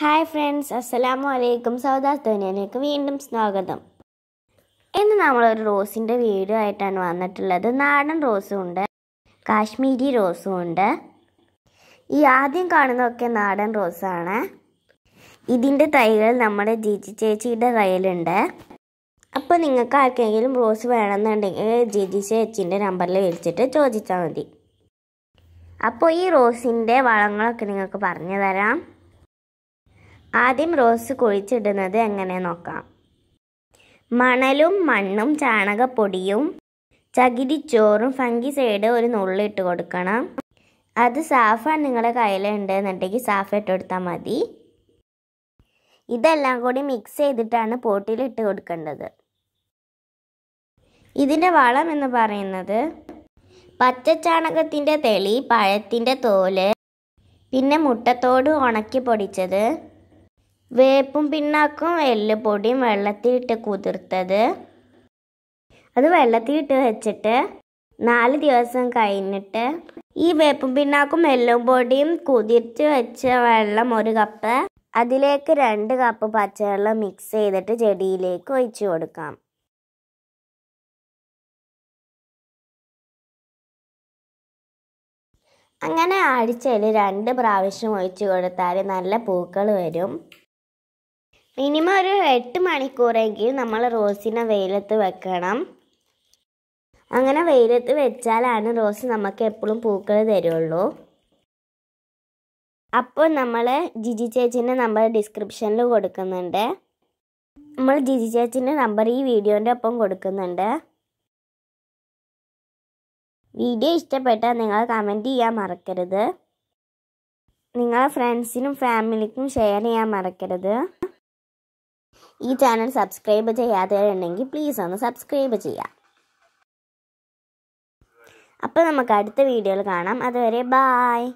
hi friends അസ്സലാമു അലൈക്കും സൗദാസ് ധോനിയിലേക്ക് വീണ്ടും സ്വാഗതം ഇന്ന് നമ്മളൊരു റോസിൻ്റെ വീഡിയോ ആയിട്ടാണ് വന്നിട്ടുള്ളത് നാടൻ റോസും ഉണ്ട് കാശ്മീരി റോസും ഉണ്ട് ഈ ആദ്യം കാണുന്നതൊക്കെ നാടൻ റോസാണ് ഇതിൻ്റെ തൈകൾ നമ്മുടെ ജിജി ചേച്ചിയുടെ കയ്യിലുണ്ട് അപ്പോൾ നിങ്ങൾക്ക് ആർക്കെങ്കിലും റോസ് വേണമെന്നുണ്ടെങ്കിൽ ജിജി ചേച്ചിൻ്റെ നമ്പറിൽ വിളിച്ചിട്ട് ചോദിച്ചാൽ മതി അപ്പോൾ ഈ റോസിൻ്റെ വളങ്ങളൊക്കെ നിങ്ങൾക്ക് പറഞ്ഞു തരാം ആദ്യം റോസ് കുഴിച്ചിടുന്നത് എങ്ങനെ നോക്കാം മണലും മണ്ണും ചാണകപ്പൊടിയും ചകിരിച്ചോറും ഫംഗിസൈഡ് ഒരു നുള്ളിട്ട് കൊടുക്കണം അത് സാഫ നിങ്ങളുടെ കയ്യിലുണ്ട് എന്നുണ്ടെങ്കിൽ സാഫ ഇട്ട് കൊടുത്താൽ മതി ഇതെല്ലാം കൂടി മിക്സ് ചെയ്തിട്ടാണ് പോട്ടിൽ ഇട്ട് കൊടുക്കേണ്ടത് ഇതിൻ്റെ വളം എന്ന് പറയുന്നത് പച്ചച്ചാണകത്തിൻ്റെ തെളി പഴത്തിൻ്റെ തോല് പിന്നെ മുട്ടത്തോട് ഉണക്കി പൊടിച്ചത് വേപ്പും പിണ്ണാക്കും എല്ലുപൊടിയും വെള്ളത്തിലിട്ട് കുതിർത്തത് അത് വെള്ളത്തിലിട്ട് വെച്ചിട്ട് നാല് ദിവസം കഴിഞ്ഞിട്ട് ഈ വേപ്പും പിണ്ണാക്കും എല്ലും പൊടിയും കുതിർത്ത് വെച്ച വെള്ളം ഒരു കപ്പ് അതിലേക്ക് രണ്ട് കപ്പ് പച്ചവെള്ളം മിക്സ് ചെയ്തിട്ട് ചെടിയിലേക്ക് ഒഴിച്ചു കൊടുക്കാം അങ്ങനെ ആഴ്ചയിൽ രണ്ട് പ്രാവശ്യം ഒഴിച്ചു കൊടുത്താൽ നല്ല പൂക്കൾ വരും മിനിമം ഒരു എട്ട് മണിക്കൂറെങ്കിലും നമ്മൾ റോസിനെ വെയിലത്ത് വെക്കണം അങ്ങനെ വെയിലത്ത് വെച്ചാലാണ് റോസ് നമുക്ക് എപ്പോഴും പൂക്കൾ തരുള്ളൂ അപ്പോൾ നമ്മൾ ജിജി ചേച്ചിൻ്റെ നമ്പർ ഡിസ്ക്രിപ്ഷനിൽ കൊടുക്കുന്നുണ്ട് നമ്മൾ ജിജി ചേച്ചിൻ്റെ നമ്പർ ഈ വീഡിയോൻ്റെ ഒപ്പം കൊടുക്കുന്നുണ്ട് വീഡിയോ ഇഷ്ടപ്പെട്ടാൽ നിങ്ങൾ കമൻറ്റ് ചെയ്യാൻ മറക്കരുത് നിങ്ങളെ ഫ്രണ്ട്സിനും ഫാമിലിക്കും ഷെയർ ചെയ്യാൻ മറക്കരുത് ഈ ചാനൽ സബ്സ്ക്രൈബ് ചെയ്യാത്തവരുണ്ടെങ്കിൽ പ്ലീസ് ഒന്ന് സബ്സ്ക്രൈബ് ചെയ്യാം അപ്പോൾ നമുക്ക് അടുത്ത വീഡിയോയിൽ കാണാം അതുവരെ ബായ്